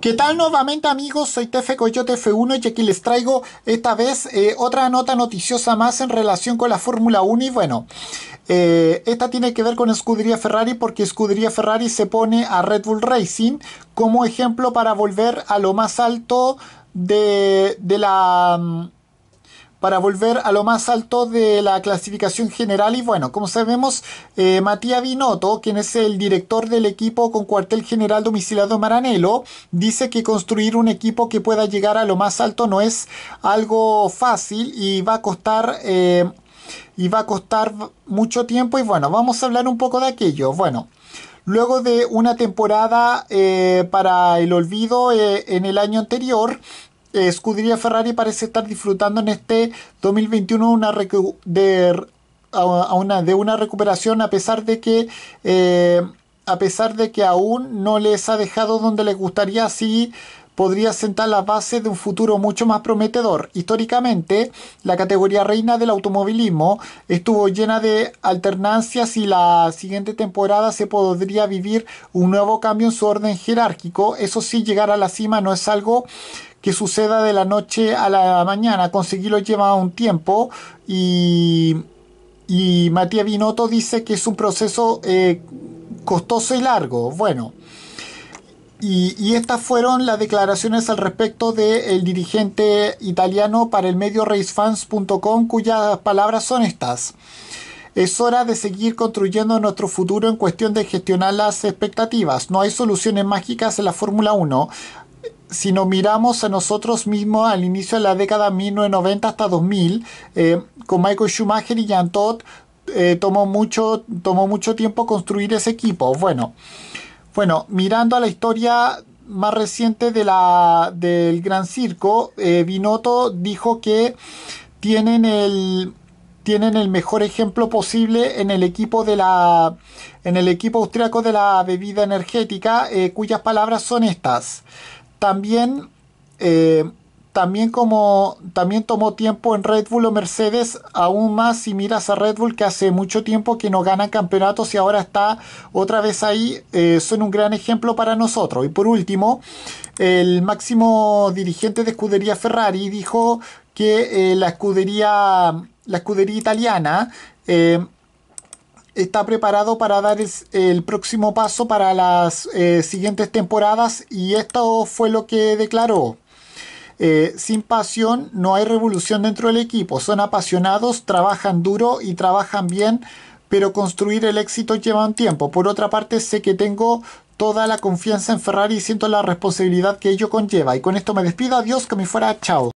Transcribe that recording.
¿Qué tal nuevamente amigos? Soy TF Coyote F1 y aquí les traigo esta vez eh, otra nota noticiosa más en relación con la Fórmula 1 y bueno, eh, esta tiene que ver con Escudería Ferrari porque Escudería Ferrari se pone a Red Bull Racing como ejemplo para volver a lo más alto de la mm, para volver a lo más alto de la clasificación general. Y bueno, como sabemos, eh, Matías Binotto, quien es el director del equipo con cuartel general domiciliado en Maranelo, dice que construir un equipo que pueda llegar a lo más alto no es algo fácil y va a costar... Eh, y va a costar mucho tiempo y bueno, vamos a hablar un poco de aquello. Bueno, Luego de una temporada eh, para el olvido en el año anterior, eh, escudería Ferrari parece estar disfrutando en este 2021 una de, una, recuperación a pesar de que eh, a pesar de que aún no les ha dejado donde les gustaría, Así podría sentar la base de un futuro mucho más prometedor. Históricamente, la categoría reina del automovilismo estuvo llena de alternancias y la siguiente temporada se podría vivir un nuevo cambio en su orden jerárquico. Eso sí, llegar a la cima no es algo que suceda de la noche a la mañana. Conseguirlo lleva un tiempo y, y Matías Binotto dice que es un proceso eh, costoso y largo. Bueno, y, estas fueron las declaraciones al respecto del dirigente italiano para el medio racefans.com cuyas palabras son estas. Es hora de seguir construyendo nuestro futuro en cuestión de gestionar las expectativas. No hay soluciones mágicas en la Fórmula 1 si nos miramos a nosotros mismos al inicio de la década 1990 hasta 2000, eh, con Michael Schumacher y Jan Todt, eh, tomó, mucho, tomó mucho tiempo construir ese equipo. Bueno, bueno mirando a la historia más reciente de la, del Gran Circo, eh, Binotto dijo que tienen el, tienen el mejor ejemplo posible en el equipo de la en el equipo austriaco de la bebida energética, eh, cuyas palabras son estas. También, eh, también, como, también tomó tiempo en Red Bull o Mercedes, aún más si miras a Red Bull que hace mucho tiempo que no ganan campeonatos y ahora está otra vez ahí, eh, son un gran ejemplo para nosotros. Y por último, el máximo dirigente de escudería Ferrari dijo que eh, la escudería la escudería italiana está preparado para dar el, próximo paso para las eh, siguientes temporadas y esto fue lo que declaró. Eh, sin pasión no hay revolución dentro del equipo. Son apasionados, trabajan duro y trabajan bien, pero construir el éxito lleva un tiempo. Por otra parte, sé que tengo toda la confianza en Ferrari y siento la responsabilidad que ello conlleva. Y con esto me despido. Adiós, que me fuera. Chao.